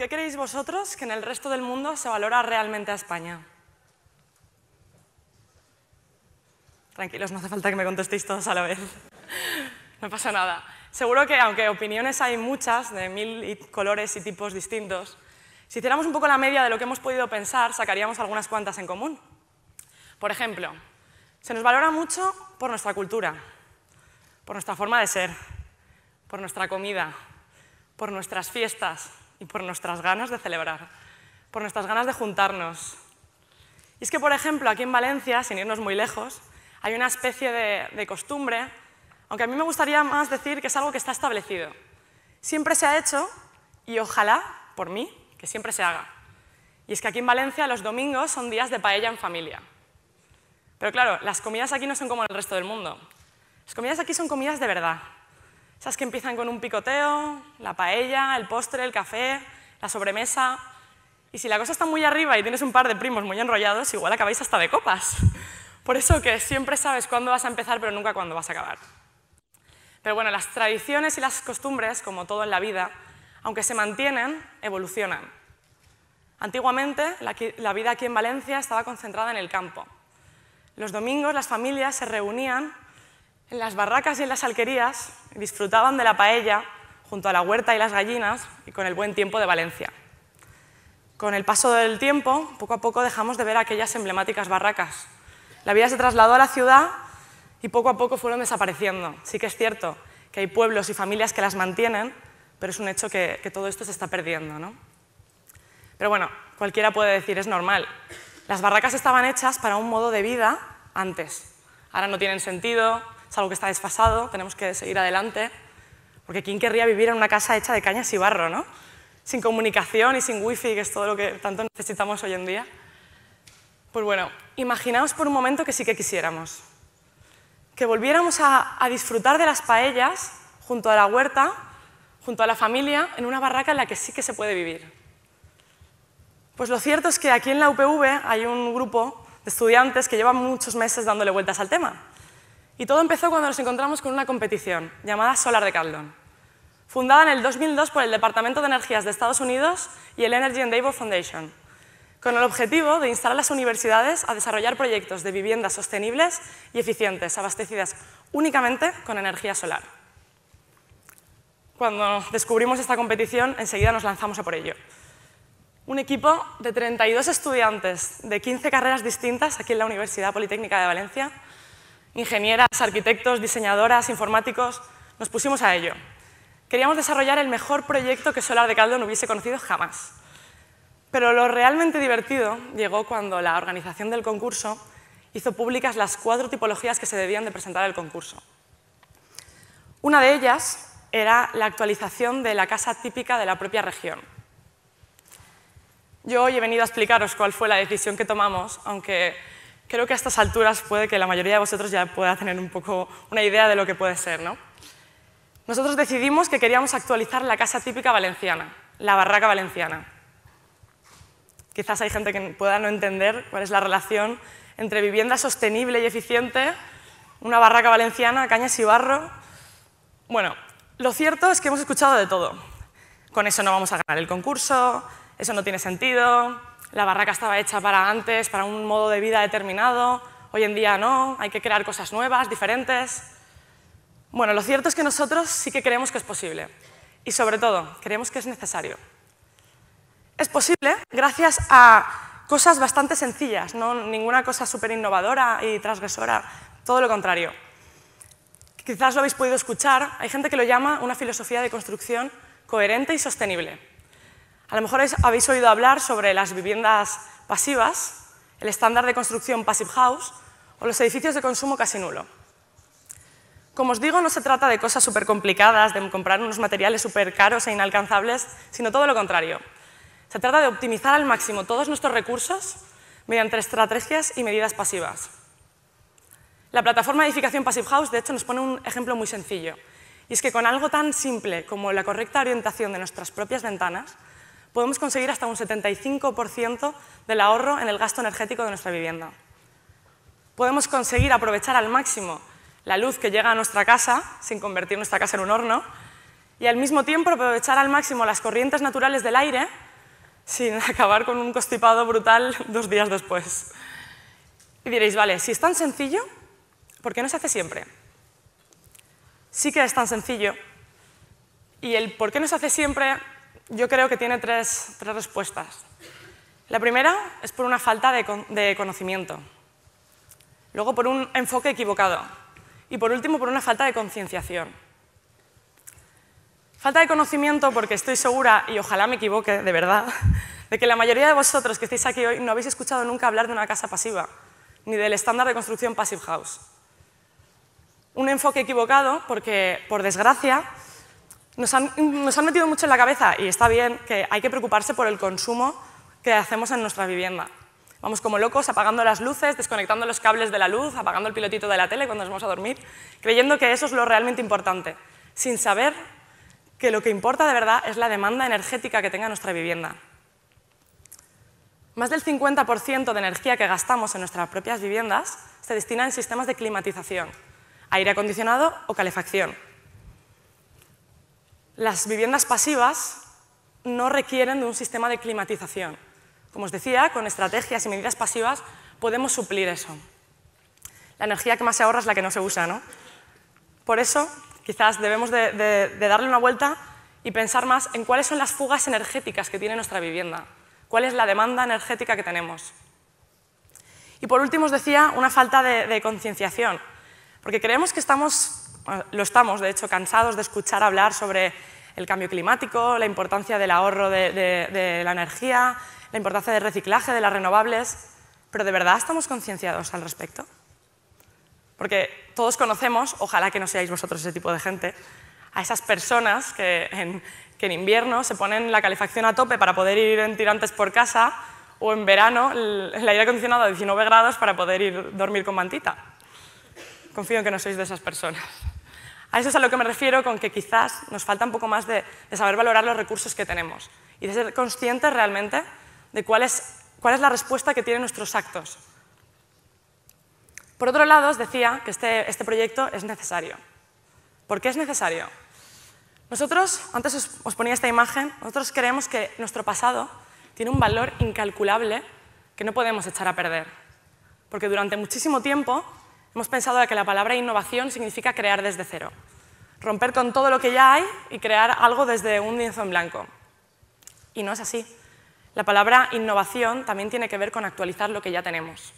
qué creéis vosotros que en el resto del mundo se valora realmente a España? Tranquilos, no hace falta que me contestéis todos a la vez. No pasa nada. Seguro que, aunque opiniones hay muchas, de mil colores y tipos distintos, si hiciéramos un poco la media de lo que hemos podido pensar, sacaríamos algunas cuantas en común. Por ejemplo, se nos valora mucho por nuestra cultura, por nuestra forma de ser, por nuestra comida, por nuestras fiestas, y por nuestras ganas de celebrar, por nuestras ganas de juntarnos. Y es que, por ejemplo, aquí en Valencia, sin irnos muy lejos, hay una especie de, costumbre, aunque a mí me gustaría más decir que es algo que está establecido. Siempre se ha hecho y ojalá, por mí, que siempre se haga. Y es que aquí en Valencia los domingos son días de paella en familia. Pero claro, las comidas aquí no son como en el resto del mundo. Las comidas aquí son comidas de verdad. Sabes que empiezan con un picoteo, la paella, el postre, el café, la sobremesa. Y si la cosa está muy arriba y tienes un par de primos muy enrollados, igual acabáis hasta de copas. Por eso que siempre sabes cuándo vas a empezar, pero nunca cuándo vas a acabar. Pero bueno, las tradiciones y las costumbres, como todo en la vida, aunque se mantienen, evolucionan. Antiguamente, la vida aquí en Valencia estaba concentrada en el campo. Los domingos las familias se reunían en las barracas y en las alquerías disfrutaban de la paella junto a la huerta y las gallinas y con el buen tiempo de Valencia. Con el paso del tiempo, poco a poco dejamos de ver aquellas emblemáticas barracas. La vida se trasladó a la ciudad y poco a poco fueron desapareciendo. Sí que es cierto que hay pueblos y familias que las mantienen, pero es un hecho que, todo esto se está perdiendo. ¿no? Pero bueno, cualquiera puede decir, es normal. Las barracas estaban hechas para un modo de vida antes. Ahora no tienen sentido, es algo que está desfasado, tenemos que seguir adelante, porque ¿quién querría vivir en una casa hecha de cañas y barro, no? Sin comunicación y sin wifi, que es todo lo que tanto necesitamos hoy en día. Pues bueno, imaginaos por un momento que sí que quisiéramos. Que volviéramos a, a disfrutar de las paellas junto a la huerta, junto a la familia, en una barraca en la que sí que se puede vivir. Pues lo cierto es que aquí en la UPV hay un grupo de estudiantes que llevan muchos meses dándole vueltas al tema. Y todo empezó cuando nos encontramos con una competición llamada Solar de Caldón, fundada en el 2002 por el Departamento de Energías de Estados Unidos y el Energy Endeavor Foundation, con el objetivo de instar a las universidades a desarrollar proyectos de viviendas sostenibles y eficientes, abastecidas únicamente con energía solar. Cuando descubrimos esta competición, enseguida nos lanzamos a por ello. Un equipo de 32 estudiantes de 15 carreras distintas aquí en la Universidad Politécnica de Valencia ingenieras, arquitectos, diseñadoras, informáticos, nos pusimos a ello. Queríamos desarrollar el mejor proyecto que Solar de Caldo no hubiese conocido jamás. Pero lo realmente divertido llegó cuando la organización del concurso hizo públicas las cuatro tipologías que se debían de presentar al concurso. Una de ellas era la actualización de la casa típica de la propia región. Yo hoy he venido a explicaros cuál fue la decisión que tomamos, aunque creo que a estas alturas puede que la mayoría de vosotros ya pueda tener un poco una idea de lo que puede ser. ¿no? Nosotros decidimos que queríamos actualizar la casa típica valenciana, la barraca valenciana. Quizás hay gente que pueda no entender cuál es la relación entre vivienda sostenible y eficiente, una barraca valenciana, cañas y barro. Bueno, lo cierto es que hemos escuchado de todo. Con eso no vamos a ganar el concurso, eso no tiene sentido, la barraca estaba hecha para antes, para un modo de vida determinado, hoy en día no, hay que crear cosas nuevas, diferentes. Bueno, lo cierto es que nosotros sí que creemos que es posible y sobre todo creemos que es necesario. Es posible gracias a cosas bastante sencillas, no ninguna cosa súper innovadora y transgresora, todo lo contrario. Quizás lo habéis podido escuchar, hay gente que lo llama una filosofía de construcción coherente y sostenible. A lo mejor habéis oído hablar sobre las viviendas pasivas, el estándar de construcción Passive House o los edificios de consumo casi nulo. Como os digo, no se trata de cosas súper complicadas, de comprar unos materiales súper caros e inalcanzables, sino todo lo contrario. Se trata de optimizar al máximo todos nuestros recursos mediante estrategias y medidas pasivas. La plataforma de edificación Passive House, de hecho, nos pone un ejemplo muy sencillo. Y es que con algo tan simple como la correcta orientación de nuestras propias ventanas, podemos conseguir hasta un 75% del ahorro en el gasto energético de nuestra vivienda. Podemos conseguir aprovechar al máximo la luz que llega a nuestra casa, sin convertir nuestra casa en un horno, y al mismo tiempo aprovechar al máximo las corrientes naturales del aire sin acabar con un constipado brutal dos días después. Y diréis, vale, si es tan sencillo, ¿por qué no se hace siempre? Sí que es tan sencillo. Y el por qué no se hace siempre yo creo que tiene tres, tres respuestas. La primera es por una falta de, de conocimiento. Luego, por un enfoque equivocado. Y por último, por una falta de concienciación. Falta de conocimiento porque estoy segura, y ojalá me equivoque de verdad, de que la mayoría de vosotros que estáis aquí hoy no habéis escuchado nunca hablar de una casa pasiva, ni del estándar de construcción Passive House. Un enfoque equivocado porque, por desgracia, nos han, metido mucho en la cabeza, y está bien, que hay que preocuparse por el consumo que hacemos en nuestra vivienda. Vamos como locos apagando las luces, desconectando los cables de la luz, apagando el pilotito de la tele cuando nos vamos a dormir, creyendo que eso es lo realmente importante, sin saber que lo que importa de verdad es la demanda energética que tenga nuestra vivienda. Más del 50% de energía que gastamos en nuestras propias viviendas se destina en sistemas de climatización, aire acondicionado o calefacción, las viviendas pasivas no requieren de un sistema de climatización. Como os decía, con estrategias y medidas pasivas podemos suplir eso. La energía que más se ahorra es la que no se usa, Por eso, quizás debemos de, darle una vuelta y pensar más en cuáles son las fugas energéticas que tiene nuestra vivienda, cuál es la demanda energética que tenemos. Y por último, os decía, una falta de concienciación, porque creemos que estamos Ah, lo estamos, de hecho, cansados de escuchar hablar sobre el cambio climático, la importancia del ahorro de, la energía, la importancia del reciclaje, de las renovables, pero ¿de verdad estamos concienciados al respecto? Porque todos conocemos, ojalá que no seáis vosotros ese tipo de gente, a esas personas que en, invierno se ponen la calefacción a tope para poder ir en tirantes por casa o en verano el aire acondicionado a 19 grados para poder ir dormir con mantita. Confío en que no sois de esas personas. A eso es a lo que me refiero con que quizás nos falta un poco más de, saber valorar los recursos que tenemos y de ser conscientes realmente de cuál es, la respuesta que tienen nuestros actos. Por otro lado, os decía que este, este, proyecto es necesario. ¿Por qué es necesario? Nosotros, antes os, os ponía esta imagen, nosotros creemos que nuestro pasado tiene un valor incalculable que no podemos echar a perder. Porque durante muchísimo tiempo Hemos pensado que la palabra innovación significa crear desde cero, romper con todo lo que ya hay y crear algo desde un lienzo en blanco. Y no es así. La palabra innovación también tiene que ver con actualizar lo que ya tenemos.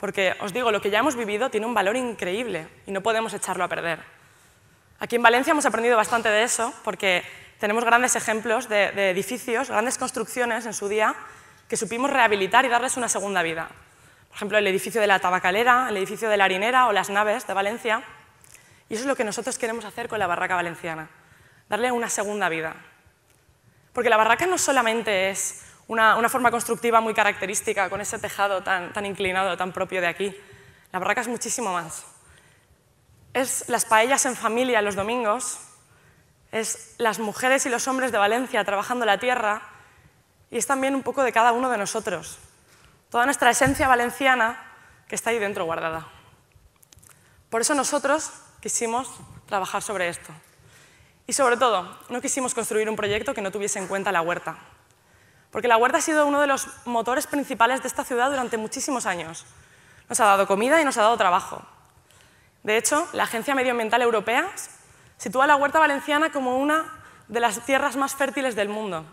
Porque, os digo, lo que ya hemos vivido tiene un valor increíble y no podemos echarlo a perder. Aquí en Valencia hemos aprendido bastante de eso porque tenemos grandes ejemplos de, de edificios, grandes construcciones en su día que supimos rehabilitar y darles una segunda vida por ejemplo, el edificio de la tabacalera, el edificio de la harinera o las naves de Valencia. Y eso es lo que nosotros queremos hacer con la barraca valenciana, darle una segunda vida. Porque la barraca no solamente es una, forma constructiva muy característica, con ese tejado tan inclinado, tan propio de aquí. La barraca es muchísimo más. Es las paellas en familia los domingos, es las mujeres y los hombres de Valencia trabajando la tierra y es también un poco de cada uno de nosotros, toda nuestra esencia valenciana que está ahí dentro guardada. Por eso nosotros quisimos trabajar sobre esto. Y sobre todo, no quisimos construir un proyecto que no tuviese en cuenta la huerta. Porque la huerta ha sido uno de los motores principales de esta ciudad durante muchísimos años. Nos ha dado comida y nos ha dado trabajo. De hecho, la Agencia Medioambiental Europea sitúa la huerta valenciana como una de las tierras más fértiles del mundo,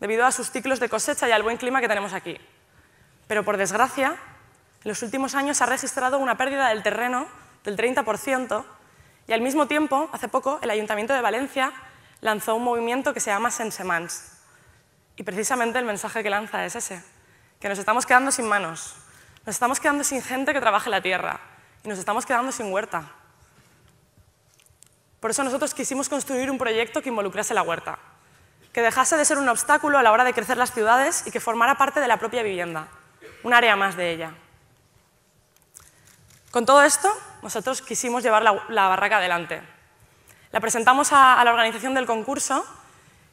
debido a sus ciclos de cosecha y al buen clima que tenemos aquí. Pero por desgracia, en los últimos años se ha registrado una pérdida del terreno del 30% y al mismo tiempo, hace poco, el Ayuntamiento de Valencia lanzó un movimiento que se llama Sensemans. Y precisamente el mensaje que lanza es ese, que nos estamos quedando sin manos, nos estamos quedando sin gente que trabaje la tierra y nos estamos quedando sin huerta. Por eso nosotros quisimos construir un proyecto que involucrase la huerta, que dejase de ser un obstáculo a la hora de crecer las ciudades y que formara parte de la propia vivienda, un área más de ella. Con todo esto, nosotros quisimos llevar la, barraca adelante. La presentamos a, la organización del concurso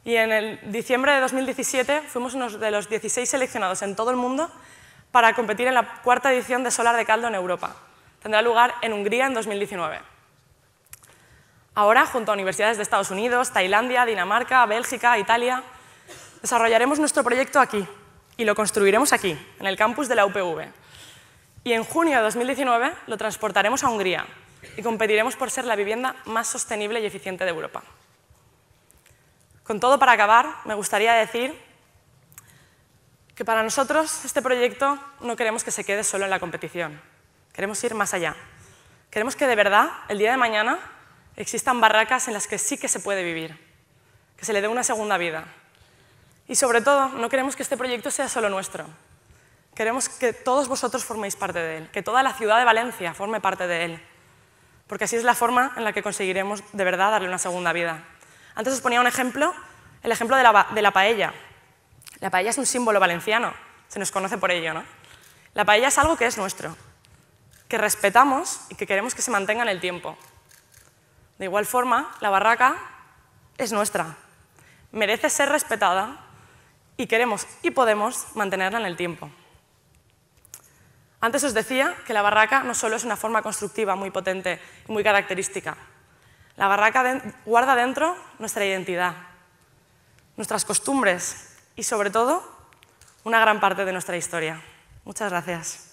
y en el diciembre de 2017 fuimos uno de los 16 seleccionados en todo el mundo para competir en la cuarta edición de Solar de Caldo en Europa. Tendrá lugar en Hungría en 2019. Ahora, junto a universidades de Estados Unidos, Tailandia, Dinamarca, Bélgica, Italia, desarrollaremos nuestro proyecto aquí, y lo construiremos aquí, en el campus de la UPV. Y en junio de 2019 lo transportaremos a Hungría y competiremos por ser la vivienda más sostenible y eficiente de Europa. Con todo, para acabar, me gustaría decir que para nosotros este proyecto no queremos que se quede solo en la competición. Queremos ir más allá. Queremos que de verdad, el día de mañana, existan barracas en las que sí que se puede vivir, que se le dé una segunda vida, y sobre todo, no queremos que este proyecto sea solo nuestro. Queremos que todos vosotros forméis parte de él, que toda la ciudad de Valencia forme parte de él, porque así es la forma en la que conseguiremos de verdad darle una segunda vida. Antes os ponía un ejemplo, el ejemplo de la, paella. La paella es un símbolo valenciano, se nos conoce por ello, ¿no? La paella es algo que es nuestro, que respetamos y que queremos que se mantenga en el tiempo. De igual forma, la barraca es nuestra, merece ser respetada y queremos y podemos mantenerla en el tiempo. Antes os decía que la barraca no solo es una forma constructiva muy potente y muy característica. La barraca guarda dentro nuestra identidad, nuestras costumbres y, sobre todo, una gran parte de nuestra historia. Muchas gracias.